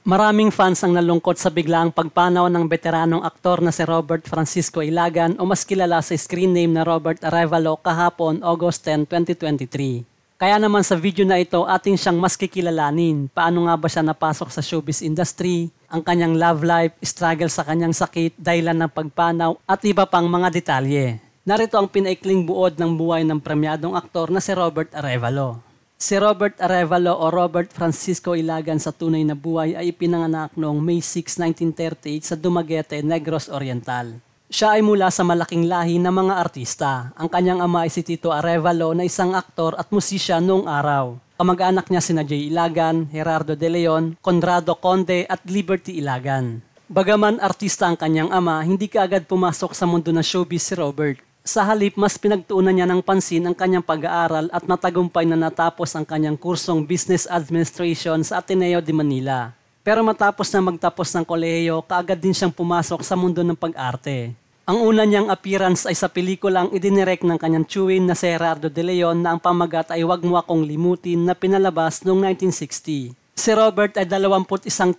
Maraming fans ang nalungkot sa biglaang pagpanaw ng veteranong aktor na si Robert Francisco Ilagan o mas kilala sa screen name na Robert Arevalo kahapon August 10, 2023. Kaya naman sa video na ito atin siyang mas kikilalanin paano nga ba siya napasok sa showbiz industry, ang kanyang love life, struggle sa kanyang sakit, dahilan ng pagpanaw at iba pang mga detalye. Narito ang pinaikling buod ng buhay ng premyadong aktor na si Robert Arevalo. Si Robert Arevalo o Robert Francisco Ilagan sa tunay na buhay ay ipinanganak noong May 6, 1938 sa Dumaguete, Negros Oriental. Siya ay mula sa malaking lahi ng mga artista. Ang kanyang ama ay si Tito Arevalo na isang aktor at musisya noong araw. Kamag-anak niya sina Jay Ilagan, Gerardo De Leon, Conrado Conde at Liberty Ilagan. Bagaman artista ang kanyang ama, hindi kaagad pumasok sa mundo ng showbiz si Robert. Sa halip, mas pinagtuunan niya ng pansin ang kanyang pag-aaral at matagumpay na natapos ang kanyang kursong Business Administration sa Ateneo de Manila. Pero matapos na magtapos ng kolehiyo, kaagad din siyang pumasok sa mundo ng pag-arte. Ang una niyang appearance ay sa pelikulang idinirect ng kanyang chewin na Gerardo de Leon na ang pamagat ay Huwag Mo Akong Limutin na pinalabas noong 1960. Si Robert ay 21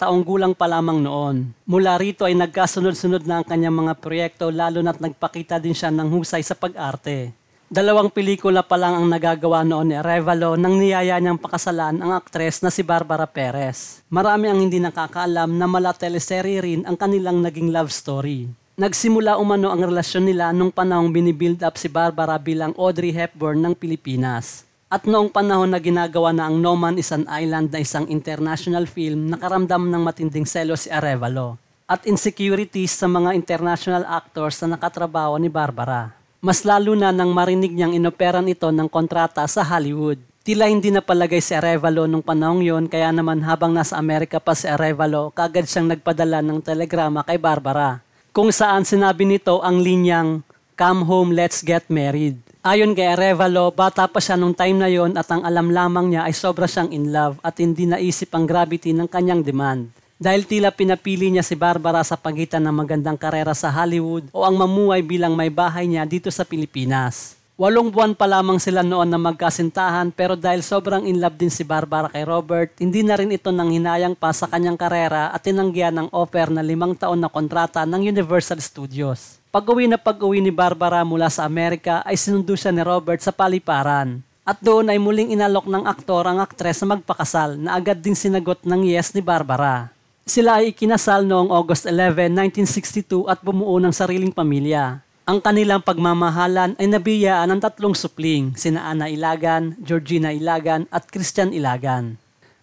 taong gulang pa lamang noon. Mula rito ay nagkasunod-sunod na ang kanyang mga proyekto lalo na't nagpakita din siya ng husay sa pag-arte. Dalawang pelikula pa lang ang nagagawa noon ni Revalo nang niyaya niyang pakasalan ang aktres na si Barbara Perez. Marami ang hindi nakakaalam na mala teleserye rin ang kanilang naging love story. Nagsimula umano ang relasyon nila nung panahong binibuild up si Barbara bilang Audrey Hepburn ng Pilipinas. At noong panahon na ginagawa na ang No Man is an Island na isang international film, nakaramdam ng matinding selos si Arevalo at insecurities sa mga international actors na nakatrabaho ni Barbara. Mas lalo na nang marinig niyang inoperan ito ng kontrata sa Hollywood. Tila hindi napalagay si Arevalo nung panahong yon kaya naman habang nasa Amerika pa si Arevalo, kagad siyang nagpadala ng telegrama kay Barbara. Kung saan sinabi nito ang linyang, Come home, let's get married. Ayon kay Arevalo, bata pa siya nung time na yon at ang alam lamang niya ay sobra siyang in love at hindi naisip ang gravity ng kanyang demand. Dahil tila pinapili niya si Barbara sa pagitan ng magandang karera sa Hollywood o ang mamuhay bilang may bahay niya dito sa Pilipinas. Walong buwan pa lamang sila noon na magkasintahan pero dahil sobrang in love din si Barbara kay Robert, hindi na rin ito nang hinayang pa sa kanyang karera at tinanggihan ng offer na limang taon na kontrata ng Universal Studios. Pag-uwi na pag-uwi ni Barbara mula sa Amerika ay sinundo siya ni Robert sa paliparan. At doon ay muling inalok ng aktor ang aktres na magpakasal na agad din sinagot ng yes ni Barbara. Sila ay ikinasal noong August 11, 1962 at bumuo ng sariling pamilya. Ang kanilang pagmamahalan ay nabiyaan ng tatlong supling, sina Ana Ilagan, Georgina Ilagan at Christian Ilagan.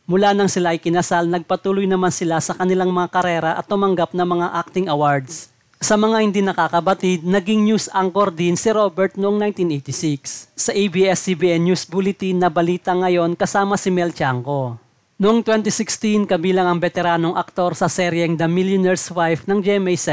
Mula nang sila ay kinasal, nagpatuloy naman sila sa kanilang mga karera at tumanggap ng mga acting awards. Sa mga hindi nakakabatid, naging news anchor din si Robert noong 1986 sa ABS-CBN News Bulletin na balita ngayon kasama si Mel Chanco. Noong 2016, kabilang ang veteranong aktor sa seryeng The Millionaire's Wife ng GMA7.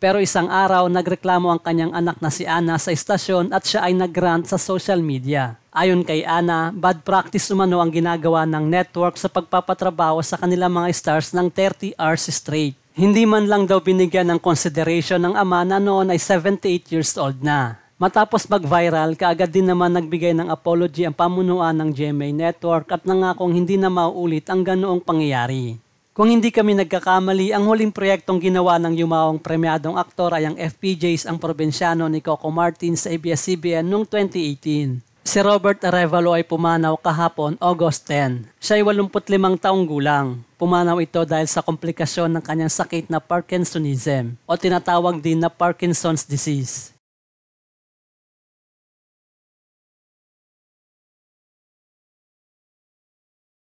Pero isang araw, nagreklamo ang kanyang anak na si Ana sa istasyon at siya ay nagrant sa social media. Ayon kay Ana, bad practice umano ang ginagawa ng network sa pagpapatrabaho sa kanilang mga stars ng 30 hours straight. Hindi man lang daw binigyan ng consideration ng ama na noon ay 78 years old na. Matapos mag-viral, kaagad din naman nagbigay ng apology ang pamunuan ng GMA Network at nangakong hindi na mauulit ang ganoong pangyayari. Kung hindi kami nagkakamali, ang huling proyektong ginawa ng yumaong premyadong aktor ay ang FPJs ang probinsyano ni Coco Martin sa ABS-CBN noong 2018. Si Robert Arevalo ay pumanaw kahapon, August 10. Siya ay 85 taong gulang. Pumanaw ito dahil sa komplikasyon ng kanyang sakit na Parkinsonism o tinatawag din na Parkinson's disease.